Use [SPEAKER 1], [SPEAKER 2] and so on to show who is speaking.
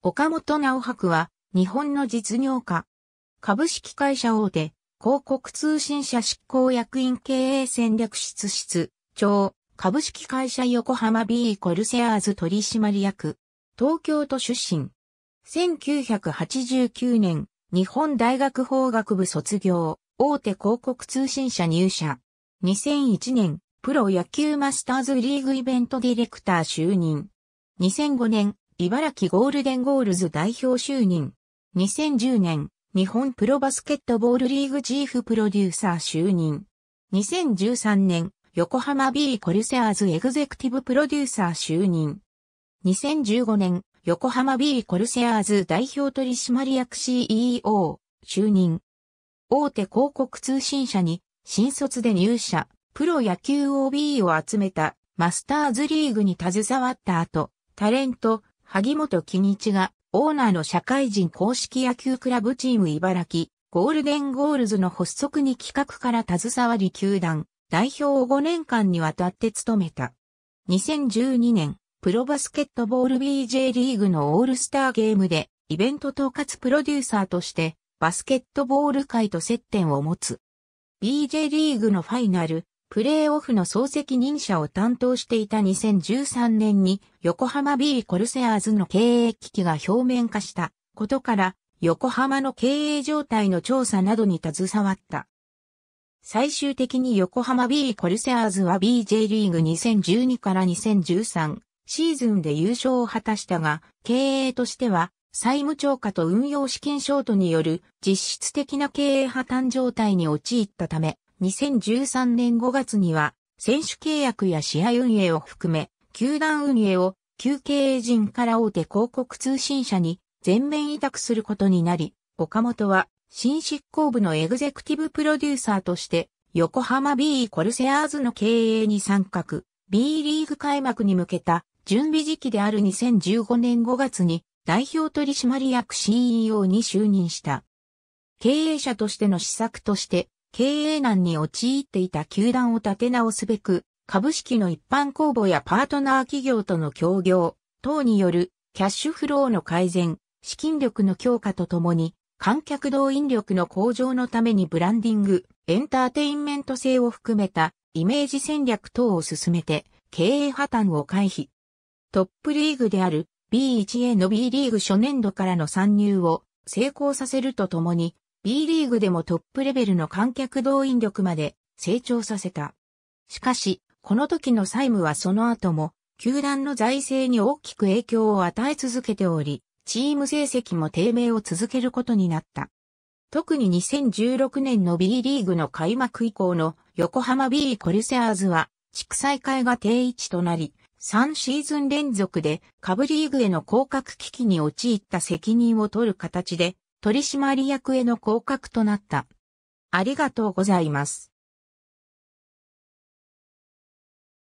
[SPEAKER 1] 岡本直博は、日本の実業家。株式会社大手、広告通信社執行役員経営戦略室室、長、株式会社横浜 B コルセアーズ取締役。東京都出身。1989年、日本大学法学部卒業、大手広告通信社入社。2001年、プロ野球マスターズリーグイベントディレクター就任。2005年、茨城ゴールデンゴールズ代表就任。2010年、日本プロバスケットボールリーグチーフプロデューサー就任。2013年、横浜 B コルセアーズエグゼクティブプロデューサー就任。2015年、横浜 B コルセアーズ代表取締役 CEO 就任。大手広告通信社に新卒で入社、プロ野球 OB を集めたマスターズリーグに携わった後、タレント、萩本欽一が、オーナーの社会人公式野球クラブチーム茨城、ゴールデンゴールズの発足に企画から携わり球団、代表を5年間にわたって務めた。2012年、プロバスケットボール BJ リーグのオールスターゲームで、イベント統括プロデューサーとして、バスケットボール界と接点を持つ。BJ リーグのファイナル、プレーオフの総責任者を担当していた2013年に横浜 B コルセアーズの経営危機が表面化したことから横浜の経営状態の調査などに携わった。最終的に横浜 B コルセアーズは BJ リーグ2012から2013シーズンで優勝を果たしたが、経営としては債務超過と運用資金ショートによる実質的な経営破綻状態に陥ったため、2013年5月には、選手契約や試合運営を含め、球団運営を旧経営陣から大手広告通信社に全面委託することになり、岡本は新執行部のエグゼクティブプロデューサーとして横浜 B コルセアーズの経営に参画、B リーグ開幕に向けた準備時期である2015年5月に代表取締役 CEO に就任した。経営者としての施策として経営難に陥っていた球団を立て直すべく、株式の一般公募やパートナー企業との協業等によるキャッシュフローの改善、資金力の強化とともに、観客動員力の向上のためにブランディング、エンターテインメント性を含めたイメージ戦略等を進めて経営破綻を回避。トップリーグである B1A の B リーグ初年度からの参入を成功させるとともに B リーグでもトップレベルの観客動員力まで成長させた。しかし、この時の債務はその後も、球団の財政に大きく影響を与え続けており、チーム成績も低迷を続けることになった。特に2016年の B リーグの開幕以降の横浜 B コルセアーズは、地区再開が定位置となり、3シーズン連続で下部リーグへの降格危機に陥った責任を取る形で取締役への降格となった。ありがとうございます。